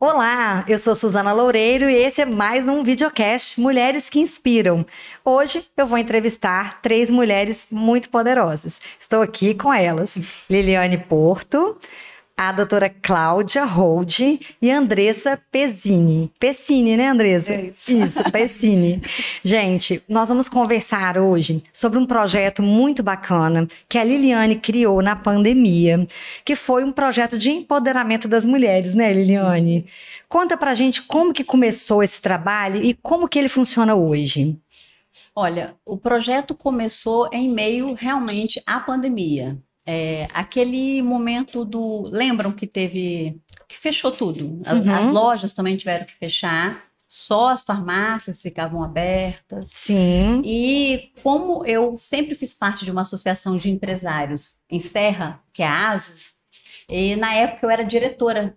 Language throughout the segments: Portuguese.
Olá, eu sou Suzana Loureiro e esse é mais um videocast Mulheres que Inspiram. Hoje eu vou entrevistar três mulheres muito poderosas. Estou aqui com elas: Liliane Porto, a doutora Cláudia Hold e Andressa Pesini. Pesini, né, Andressa? É isso. isso, Pesini. Gente, nós vamos conversar hoje sobre um projeto muito bacana que a Liliane criou na pandemia, que foi um projeto de empoderamento das mulheres, né, Liliane? Isso. Conta pra gente como que começou esse trabalho e como que ele funciona hoje. Olha, o projeto começou em meio realmente à pandemia. É, aquele momento do. Lembram que teve. que fechou tudo. As, uhum. as lojas também tiveram que fechar só as farmácias ficavam abertas. Sim. E como eu sempre fiz parte de uma associação de empresários em Serra, que é a ASES, e na época eu era diretora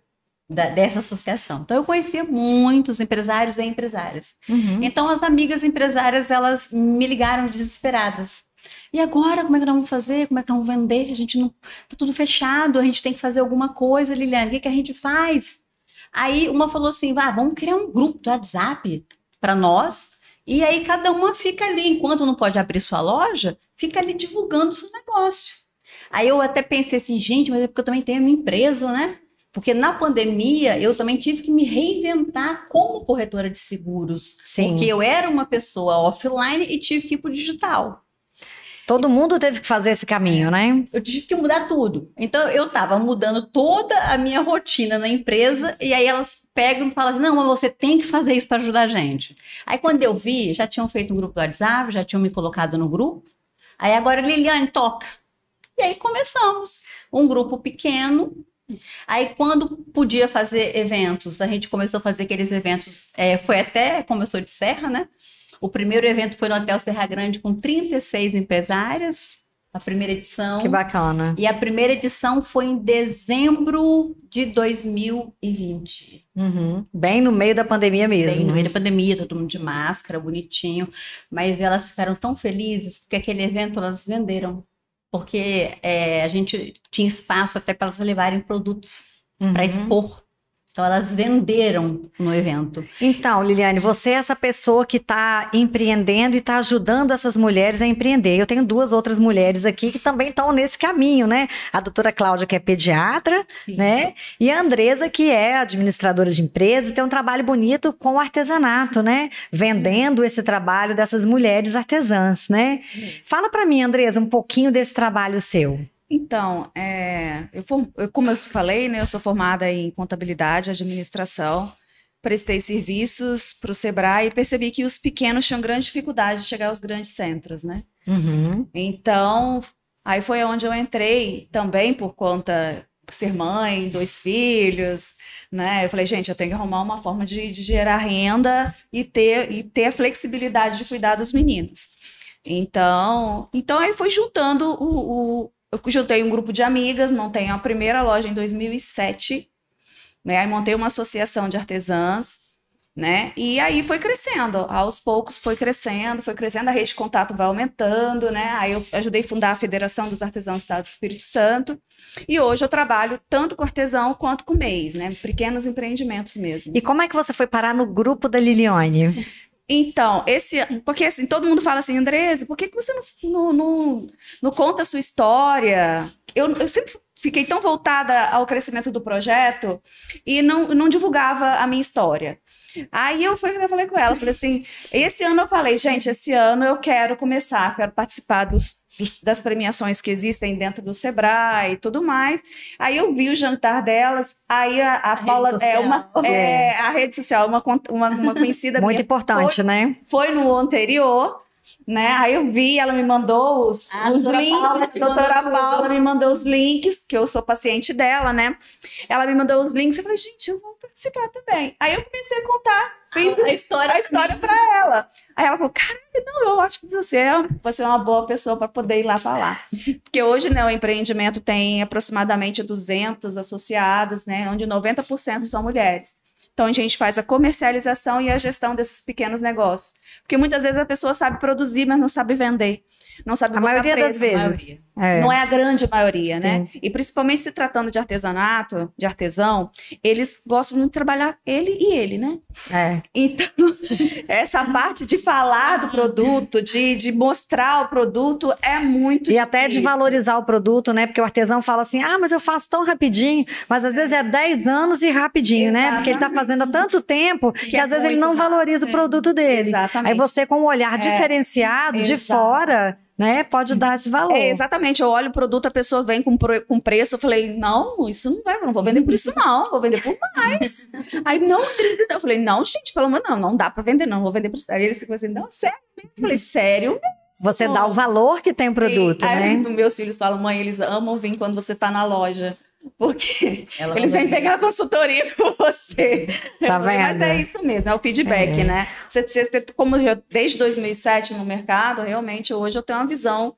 da, dessa associação. Então eu conhecia muitos empresários e empresárias. Uhum. Então as amigas empresárias, elas me ligaram desesperadas. E agora, como é que nós vamos fazer? Como é que nós vamos vender? A gente não. Tá tudo fechado, a gente tem que fazer alguma coisa, Liliane. O que, que a gente faz? Aí uma falou assim: ah, vamos criar um grupo do WhatsApp para nós. E aí cada uma fica ali, enquanto não pode abrir sua loja, fica ali divulgando seu negócio. Aí eu até pensei assim, gente, mas é porque eu também tenho a minha empresa, né? Porque na pandemia eu também tive que me reinventar como corretora de seguros. Sim. Porque eu era uma pessoa offline e tive que ir para o digital. Todo mundo teve que fazer esse caminho, né? Eu tive que mudar tudo. Então eu tava mudando toda a minha rotina na empresa e aí elas pegam e falam assim: não, mas você tem que fazer isso para ajudar a gente. Aí quando eu vi, já tinham feito um grupo do WhatsApp, já tinham me colocado no grupo. Aí agora Liliane toca. E aí começamos. Um grupo pequeno, Aí, quando podia fazer eventos, a gente começou a fazer aqueles eventos, é, foi até, começou de Serra, né? O primeiro evento foi no Hotel Serra Grande com 36 empresárias. A primeira edição. Que bacana. E a primeira edição foi em dezembro de 2020. Uhum. Bem no meio da pandemia mesmo. Bem no meio da pandemia, todo mundo de máscara, bonitinho. Mas elas ficaram tão felizes porque aquele evento elas venderam. Porque é, a gente tinha espaço até para elas levarem produtos uhum. para expor. Então elas venderam no evento. Então, Liliane, você é essa pessoa que está empreendendo e está ajudando essas mulheres a empreender. Eu tenho duas outras mulheres aqui que também estão nesse caminho, né? A doutora Cláudia, que é pediatra, Sim. né? E a Andresa, que é administradora de empresas, tem um trabalho bonito com o artesanato, né? Vendendo esse trabalho dessas mulheres artesãs, né? Sim. Fala para mim, Andresa, um pouquinho desse trabalho seu. Então, é, eu, eu, como eu falei, né, eu sou formada em contabilidade, administração, prestei serviços para o Sebrae e percebi que os pequenos tinham grande dificuldade de chegar aos grandes centros, né? Uhum. Então, aí foi onde eu entrei também por conta ser mãe, dois filhos, né? Eu falei, gente, eu tenho que arrumar uma forma de, de gerar renda e ter, e ter a flexibilidade de cuidar dos meninos. Então, então aí foi juntando o eu juntei um grupo de amigas, montei a primeira loja em 2007, né? Aí montei uma associação de artesãs, né? E aí foi crescendo, aos poucos foi crescendo, foi crescendo, a rede de contato vai aumentando, né? Aí eu ajudei a fundar a Federação dos Artesãos do Estado do Espírito Santo. E hoje eu trabalho tanto com artesão quanto com mês, né? Pequenos empreendimentos mesmo. E como é que você foi parar no grupo da Liliane? Então, esse. Porque assim, todo mundo fala assim, Andresa, por que, que você não, não, não, não conta a sua história? Eu, eu sempre fiquei tão voltada ao crescimento do projeto e não, não divulgava a minha história. Aí eu fui, eu falei com ela, falei assim, esse ano eu falei, gente, esse ano eu quero começar, quero participar dos, dos, das premiações que existem dentro do Sebrae e tudo mais. Aí eu vi o jantar delas, aí a, a, a Paula é uma é, é, a rede social, uma, uma, uma conhecida muito minha, importante, foi, né? Foi no anterior né? Aí eu vi, ela me mandou os, ah, os links, Paula doutora Paula me mandou os links, que eu sou paciente dela, né? Ela me mandou os links, eu falei, gente, eu vou participar também. Aí eu comecei a contar, fiz a, ah, a história, a história para ela. Aí ela falou, caramba, não, eu acho que você é, você é uma boa pessoa para poder ir lá falar. Porque hoje, né, o empreendimento tem aproximadamente 200 associados, né, onde 90% são mulheres. Então a gente faz a comercialização e a gestão desses pequenos negócios. Porque muitas vezes a pessoa sabe produzir, mas não sabe vender. Não sabe a botar maioria preço, das né? vezes. Maioria. É. Não é a grande maioria, né? Sim. né? E principalmente se tratando de artesanato, de artesão, eles gostam muito de trabalhar ele e ele, né? É. Então, essa parte de falar do produto, de, de mostrar o produto é muito E difícil. até de valorizar o produto, né? Porque o artesão fala assim, ah, mas eu faço tão rapidinho. Mas às é. vezes é 10 anos e rapidinho, Exatamente. né? Porque ele tá fazendo há tanto tempo que, que é às vezes ele não valoriza rápido. o produto dele. Exatamente. Aí você com um olhar é. diferenciado, de fora né? Pode dar esse valor. É, exatamente. Eu olho o produto, a pessoa vem com, com preço, eu falei, não, isso não vai, eu não vou vender por isso não, vou vender por mais. Aí, não, eu falei, não, gente, pelo amor, não, não dá pra vender não, vou vender por isso. Aí eles ficam assim, não, sério mesmo? Eu falei, sério mesmo? Você dá o valor que tem o produto, e, né? Aí, meus filhos falam, mãe, eles amam vir quando você tá na loja. Porque Ela eles vêm pegar a consultoria com você. Tá vendo? Mas é isso mesmo, é o feedback, é. né? Você, você, como eu, desde 2007 no mercado, realmente hoje eu tenho uma visão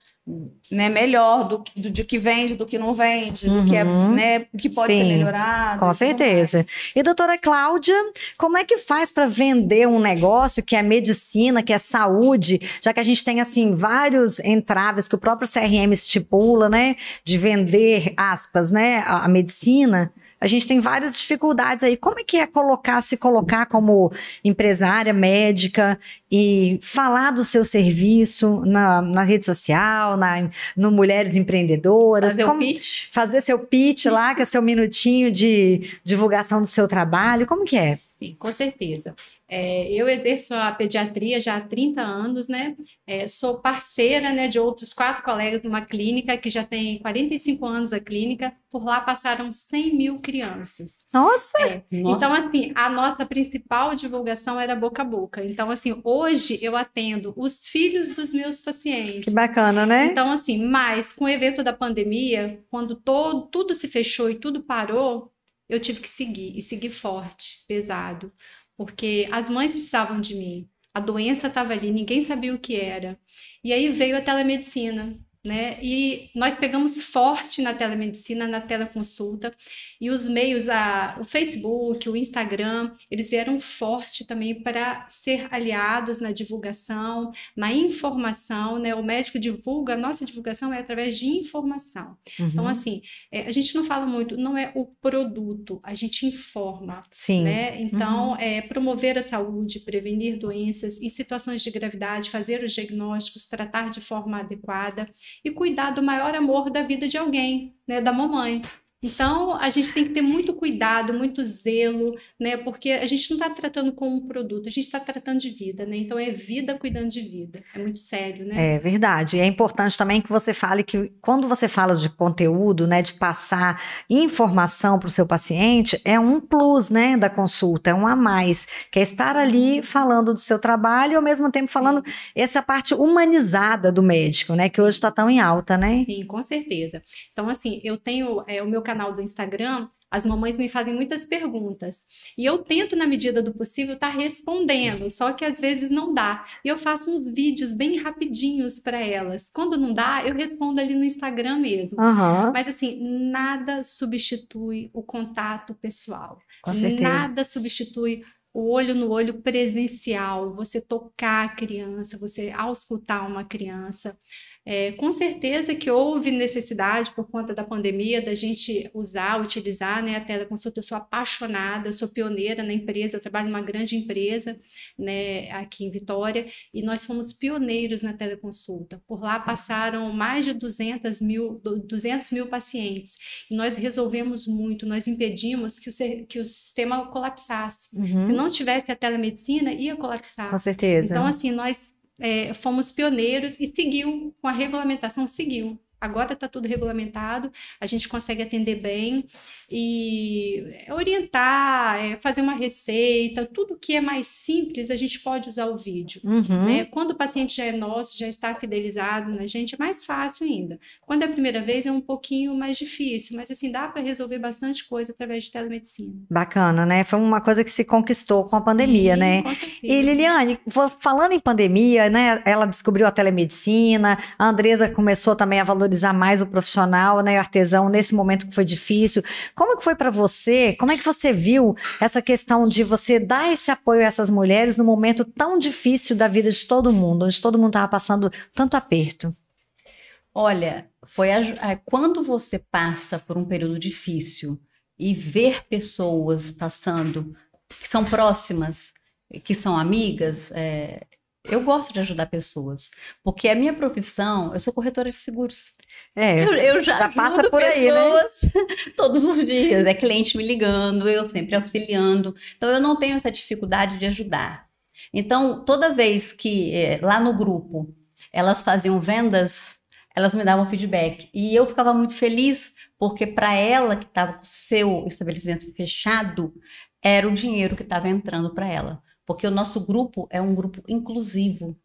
né, melhor do, que, do, de que vende, do que não vende, uhum. do que é, uhum. né, que pode Sim, ser melhorado. Com certeza. E doutora Cláudia, como é que faz para vender um negócio que é medicina, que é saúde, já que a gente tem assim vários entraves que o próprio CRM estipula, né, de vender aspas, né, a, a medicina? a gente tem várias dificuldades aí. Como é que é colocar, se colocar como empresária médica e falar do seu serviço na, na rede social, na, no Mulheres Empreendedoras? Fazer como, pitch. Fazer seu pitch lá, que é seu minutinho de divulgação do seu trabalho. Como que é? Sim, com certeza. É, eu exerço a pediatria já há 30 anos, né? É, sou parceira né, de outros quatro colegas numa clínica que já tem 45 anos a clínica. Por lá passaram 100 mil crianças. Nossa! É, então, nossa. Então, assim, a nossa principal divulgação era boca a boca. Então, assim, hoje eu atendo os filhos dos meus pacientes. Que bacana, né? Então, assim, mas com o evento da pandemia, quando todo, tudo se fechou e tudo parou, eu tive que seguir, e seguir forte, pesado porque as mães precisavam de mim. A doença estava ali, ninguém sabia o que era. E aí veio a telemedicina. Né? E nós pegamos forte na telemedicina, na teleconsulta, e os meios, a, o Facebook, o Instagram, eles vieram forte também para ser aliados na divulgação, na informação, né? O médico divulga, a nossa divulgação é através de informação. Uhum. Então, assim, é, a gente não fala muito, não é o produto, a gente informa. Sim. Né? Então, uhum. é, promover a saúde, prevenir doenças e situações de gravidade, fazer os diagnósticos, tratar de forma adequada e cuidar do maior amor da vida de alguém, né, da mamãe. Então, a gente tem que ter muito cuidado, muito zelo, né? Porque a gente não está tratando com um produto, a gente está tratando de vida, né? Então, é vida cuidando de vida. É muito sério, né? É verdade. E é importante também que você fale que, quando você fala de conteúdo, né, de passar informação para o seu paciente, é um plus, né, da consulta, é um a mais, que é estar ali falando do seu trabalho e, ao mesmo tempo, falando Sim. essa parte humanizada do médico, né, que hoje está tão em alta, né? Sim, com certeza. Então, assim, eu tenho é, o meu canal do Instagram, as mamães me fazem muitas perguntas. E eu tento, na medida do possível, estar tá respondendo, só que às vezes não dá. E eu faço uns vídeos bem rapidinhos para elas. Quando não dá, eu respondo ali no Instagram mesmo. Uhum. Mas assim, nada substitui o contato pessoal. Com certeza. Nada substitui o olho no olho presencial, você tocar a criança, você auscultar uma criança. É, com certeza que houve necessidade por conta da pandemia da gente usar, utilizar né, a teleconsulta. Eu sou apaixonada, eu sou pioneira na empresa, eu trabalho numa grande empresa né, aqui em Vitória e nós fomos pioneiros na teleconsulta. Por lá passaram mais de 200 mil, 200 mil pacientes e nós resolvemos muito, nós impedimos que o, que o sistema colapsasse. Uhum. Se não tivesse a telemedicina, ia colapsar. Com certeza. Então, assim, nós é, fomos pioneiros e seguiu com a regulamentação, seguiu. Agora está tudo regulamentado, a gente consegue atender bem e orientar, é fazer uma receita, tudo que é mais simples a gente pode usar o vídeo. Uhum. Né? Quando o paciente já é nosso, já está fidelizado na gente, é mais fácil ainda. Quando é a primeira vez é um pouquinho mais difícil, mas assim dá para resolver bastante coisa através de telemedicina. Bacana, né? Foi uma coisa que se conquistou com a pandemia, né? E Liliane, falando em pandemia, né? Ela descobriu a telemedicina, a Andresa começou também a valorizar valorizar mais o profissional, né, o artesão nesse momento que foi difícil. Como que foi para você? Como é que você viu essa questão de você dar esse apoio a essas mulheres no momento tão difícil da vida de todo mundo, onde todo mundo estava passando tanto aperto? Olha, foi a, a, é, quando você passa por um período difícil e ver pessoas passando que são próximas, que são amigas, é, eu gosto de ajudar pessoas, porque é a minha profissão, eu sou corretora de seguros. É, eu, eu já, já passa por aí, né? todos os dias. É cliente me ligando, eu sempre auxiliando. Então eu não tenho essa dificuldade de ajudar. Então toda vez que eh, lá no grupo elas faziam vendas, elas me davam feedback e eu ficava muito feliz porque para ela que estava com o seu estabelecimento fechado era o dinheiro que estava entrando para ela porque o nosso grupo é um grupo inclusivo.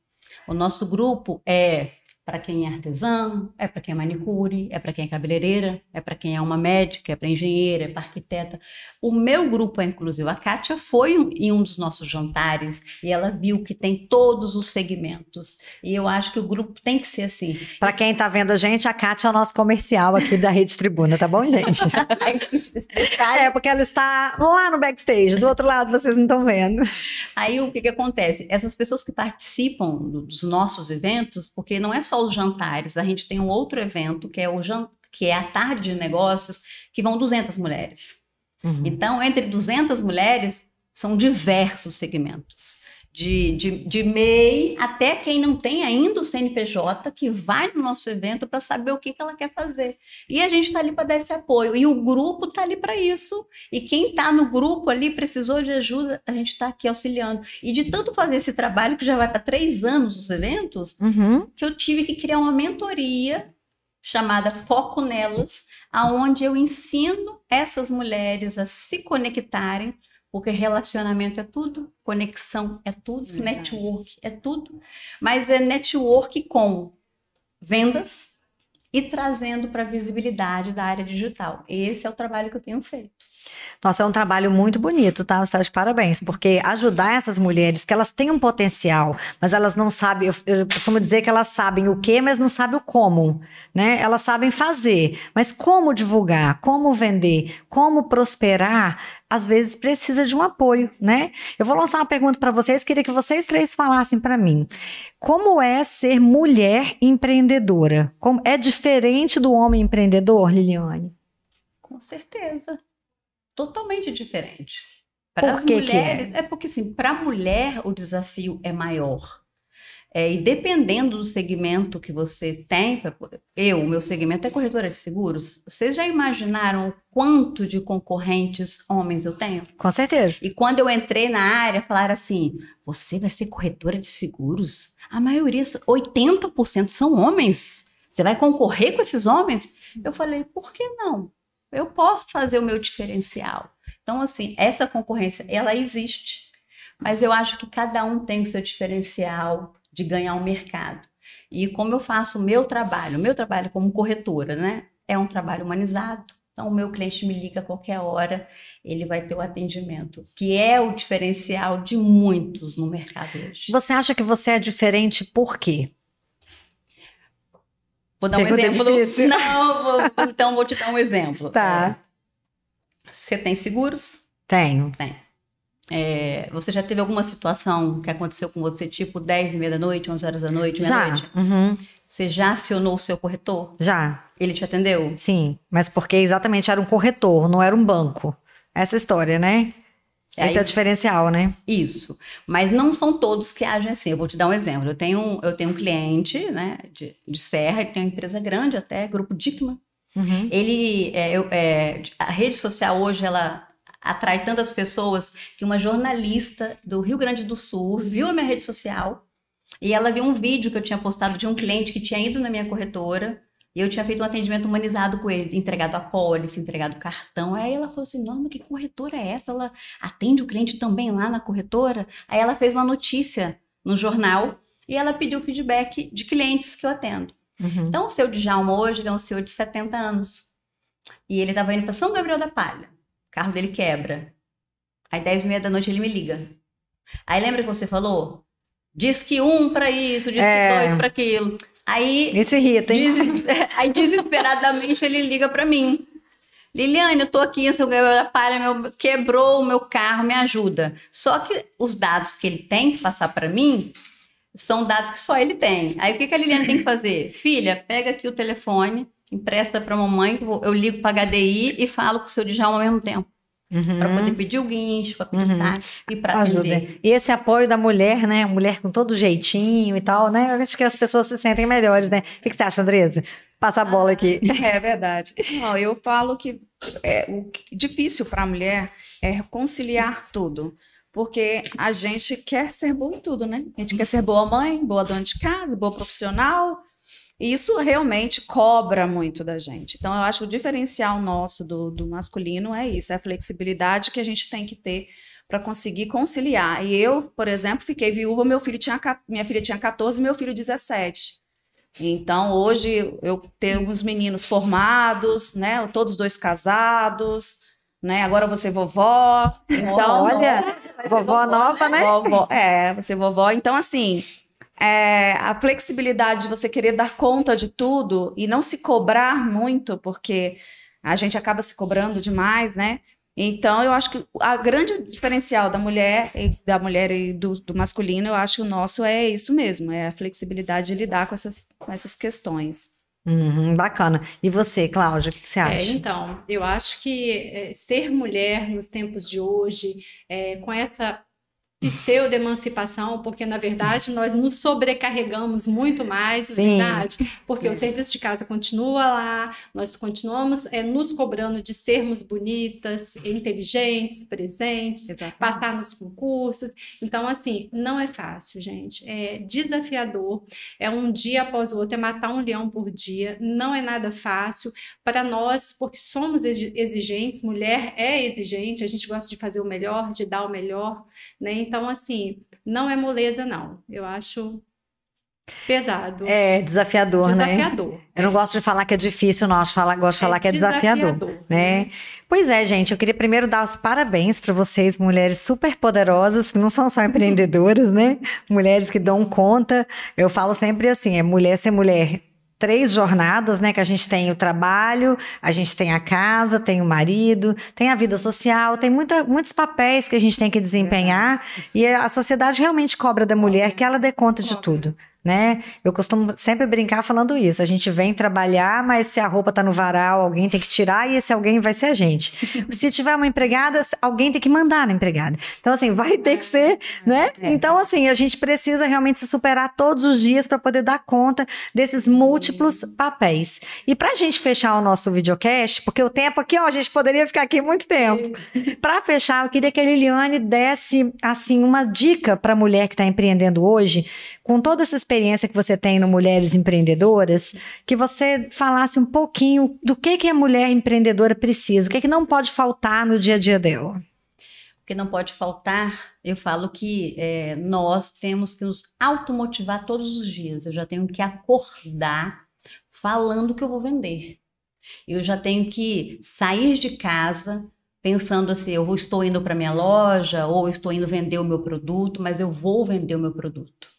O nosso grupo é para quem é artesão, é para quem é manicure, é para quem é cabeleireira, é para quem é uma médica, é para engenheira, é para arquiteta. O meu grupo é inclusivo. A Kátia foi em um dos nossos jantares e ela viu que tem todos os segmentos. E eu acho que o grupo tem que ser assim. Para quem está vendo a gente, a Kátia é o nosso comercial aqui da Rede Tribuna, tá bom, gente? É, é, porque ela está lá no backstage, do outro lado vocês não estão vendo. Aí o que, que acontece? Essas pessoas que participam dos nossos eventos, porque não é só só os jantares, a gente tem um outro evento que é o que é a tarde de negócios, que vão 200 mulheres. Uhum. Então, entre 200 mulheres, são diversos segmentos de, de, de MEI, até quem não tem ainda o CNPJ, que vai no nosso evento para saber o que, que ela quer fazer. E a gente está ali para dar esse apoio. E o grupo está ali para isso. E quem está no grupo ali precisou de ajuda, a gente está aqui auxiliando. E de tanto fazer esse trabalho, que já vai para três anos os eventos, uhum. que eu tive que criar uma mentoria chamada Foco Nelas, aonde eu ensino essas mulheres a se conectarem porque relacionamento é tudo, conexão é tudo, Verdade. network é tudo, mas é network com vendas e trazendo para a visibilidade da área digital. Esse é o trabalho que eu tenho feito. Nossa, é um trabalho muito bonito, tá? Você tá de parabéns, porque ajudar essas mulheres que elas têm um potencial, mas elas não sabem, eu, eu costumo dizer que elas sabem o que, mas não sabem o como, né? Elas sabem fazer, mas como divulgar, como vender, como prosperar, às vezes precisa de um apoio, né? Eu vou lançar uma pergunta para vocês, queria que vocês três falassem para mim. Como é ser mulher empreendedora? Como é diferente do homem empreendedor, Liliane? Com certeza totalmente diferente. Para Por as que mulheres, que é? é porque assim, para a mulher o desafio é maior. É, e dependendo do segmento que você tem, eu, o meu segmento é corretora de seguros, vocês já imaginaram o quanto de concorrentes homens eu tenho? Com certeza. E quando eu entrei na área, falaram assim: você vai ser corretora de seguros? A maioria, 80% são homens. Você vai concorrer com esses homens? Eu falei, por que não? eu posso fazer o meu diferencial. Então, assim, essa concorrência, ela existe. Mas eu acho que cada um tem o seu diferencial de ganhar o um mercado. E como eu faço o meu trabalho, o meu trabalho como corretora, né? É um trabalho humanizado. Então, o meu cliente me liga a qualquer hora, ele vai ter o atendimento, que é o diferencial de muitos no mercado hoje. Você acha que você é diferente por quê? Vou dar Pergunta um exemplo. Difícil. Não, vou, então vou te dar um exemplo. Tá. É, você tem seguros? Tenho. Tem. É, você já teve alguma situação que aconteceu com você, tipo 10 e meia da noite, 11 horas da noite, meia-noite? Uhum. Você já acionou o seu corretor? Já. Ele te atendeu? Sim, mas porque exatamente era um corretor, não era um banco. Essa história, né? É Esse é o diferencial, né? Isso. Mas não são todos que agem assim. Eu vou te dar um exemplo. Eu tenho, eu tenho um cliente né, de, de serra, que tem uma empresa grande até, grupo Dickman. Uhum. Ele, é, eu, é, a rede social hoje, ela atrai tantas pessoas que uma jornalista do Rio Grande do Sul viu a minha rede social e ela viu um vídeo que eu tinha postado de um cliente que tinha ido na minha corretora e eu tinha feito um atendimento humanizado com ele, entregado a pólice, entregado o cartão. Aí ela falou assim: nossa, mas que corretora é essa? Ela atende o cliente também lá na corretora? Aí ela fez uma notícia no jornal e ela pediu feedback de clientes que eu atendo. Uhum. Então, o seu Djalma hoje é um senhor de 70 anos. E ele estava indo para São Gabriel da Palha. O carro dele quebra. Aí, 10 e meia da noite, ele me liga. Aí, lembra que você falou? Diz que um para isso, diz é... que dois para aquilo. Aí. Isso irrita, hein? Des... É, aí desesperadamente ele liga para mim. Liliane, eu tô aqui seu São Palha, meu, quebrou o meu carro, me ajuda. Só que os dados que ele tem que passar para mim são dados que só ele tem. Aí o que, que a Liliane tem que fazer? Filha, pega aqui o telefone, empresta para mamãe, eu ligo para HDI e falo com o seu Djalma ao mesmo tempo. Uhum. Para poder pedir o guincho, para pedir uhum. táxi e para atender. E esse apoio da mulher, né? Mulher com todo jeitinho e tal, né? Eu acho que as pessoas se sentem melhores, né? O que você acha, Andresa? Passa a ah, bola aqui. é verdade. Não, eu falo que é, o difícil para a mulher é conciliar tudo. Porque a gente quer ser bom em tudo, né? A gente quer ser boa mãe, boa dona de casa, boa profissional, e isso realmente cobra muito da gente. Então, eu acho que o diferencial nosso do, do masculino é isso, é a flexibilidade que a gente tem que ter para conseguir conciliar. E eu, por exemplo, fiquei viúva, meu filho tinha, minha filha tinha 14, meu filho 17. Então, hoje eu tenho uns meninos formados, né? Todos dois casados, né? Agora você vovó. Então, então olha, né? vovó nova, né? Vovó, é, você é vovó. Então, assim, é, a flexibilidade de você querer dar conta de tudo e não se cobrar muito, porque a gente acaba se cobrando demais, né? Então, eu acho que a grande diferencial da mulher e da mulher e do, do, masculino, eu acho que o nosso é isso mesmo, é a flexibilidade de lidar com essas, com essas questões. Uhum, bacana. E você, Cláudia, o que, que você é, acha? É, então, eu acho que é, ser mulher nos tempos de hoje, é, com essa pseudo-emancipação, porque na verdade nós nos sobrecarregamos muito mais, é verdade? Porque o é. serviço de casa continua lá, nós continuamos é, nos cobrando de sermos bonitas, inteligentes, presentes, Exatamente. passar nos concursos. Então, assim, não é fácil, gente. É desafiador, é um dia após o outro, é matar um leão por dia, não é nada fácil para nós, porque somos exigentes, mulher é exigente, a gente gosta de fazer o melhor, de dar o melhor, né? Então, assim, não é moleza, não. Eu acho pesado. É, desafiador, desafiador né? Desafiador. Eu não gosto de falar que é difícil, não. Eu gosto de é falar que é desafiador, desafiador né? né? Pois é, gente. Eu queria primeiro dar os parabéns para vocês, mulheres super poderosas, que não são só empreendedoras, né? Mulheres que dão conta. Eu falo sempre assim, é mulher ser mulher três jornadas, né? Que a gente tem o trabalho, a gente tem a casa, tem o marido, tem a vida social, tem muita, muitos papéis que a gente tem que desempenhar. É, e a sociedade realmente cobra da mulher que ela dê conta de tudo né? Eu costumo sempre brincar falando isso. A gente vem trabalhar, mas se a roupa tá no varal, alguém tem que tirar e esse alguém vai ser a gente. se tiver uma empregada, alguém tem que mandar na empregada. Então assim, vai ter que ser, né? É. Então assim, a gente precisa realmente se superar todos os dias para poder dar conta desses múltiplos papéis. E pra gente fechar o nosso videocast, porque o tempo aqui, ó, a gente poderia ficar aqui muito tempo. para fechar, eu queria que a Liliane desse assim uma dica para mulher que está empreendendo hoje, com toda essa experiência experiência que você tem no Mulheres Empreendedoras, que você falasse um pouquinho do que, que a mulher empreendedora precisa, o que, que não pode faltar no dia a dia dela. O que não pode faltar, eu falo que é, nós temos que nos automotivar todos os dias. Eu já tenho que acordar falando que eu vou vender. Eu já tenho que sair de casa pensando assim, eu estou indo para minha loja ou estou indo vender o meu produto, mas eu vou vender o meu produto.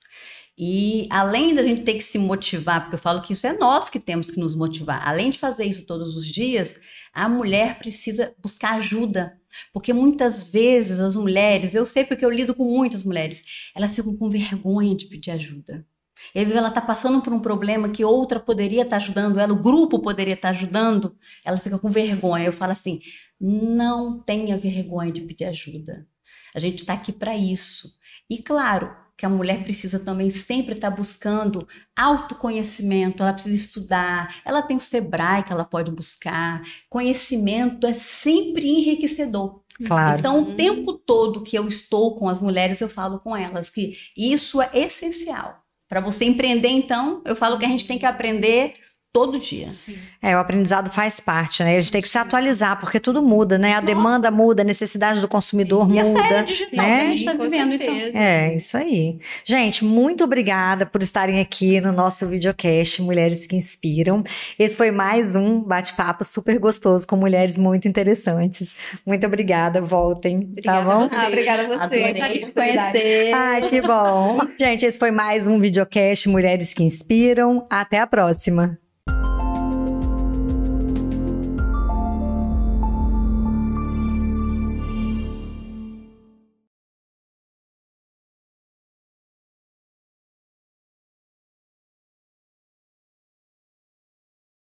E além da gente ter que se motivar, porque eu falo que isso é nós que temos que nos motivar, além de fazer isso todos os dias, a mulher precisa buscar ajuda. Porque muitas vezes as mulheres, eu sei porque eu lido com muitas mulheres, elas ficam com vergonha de pedir ajuda. E às vezes ela está passando por um problema que outra poderia estar tá ajudando ela, o grupo poderia estar tá ajudando, ela fica com vergonha. Eu falo assim: não tenha vergonha de pedir ajuda. A gente está aqui para isso. E claro, que a mulher precisa também sempre estar tá buscando autoconhecimento, ela precisa estudar, ela tem o Sebrae que ela pode buscar. Conhecimento é sempre enriquecedor. Claro. Então, o uhum. tempo todo que eu estou com as mulheres, eu falo com elas que isso é essencial. Para você empreender, então, eu falo que a gente tem que aprender todo dia. Sim. É, o aprendizado faz parte, né? A gente tem que se atualizar, porque tudo muda, né? A Nossa. demanda muda, a necessidade do consumidor Sim. muda. E essa era digital né? que a gente tá vivendo, então. É, isso aí. Gente, muito obrigada por estarem aqui no nosso videocast Mulheres que Inspiram. Esse foi mais um bate-papo super gostoso com mulheres muito interessantes. Muito obrigada, voltem, tá obrigada tá bom? Você. Ah, obrigada a você. Adorei te conhecer. Ai, que bom. gente, esse foi mais um videocast Mulheres que Inspiram. Até a próxima.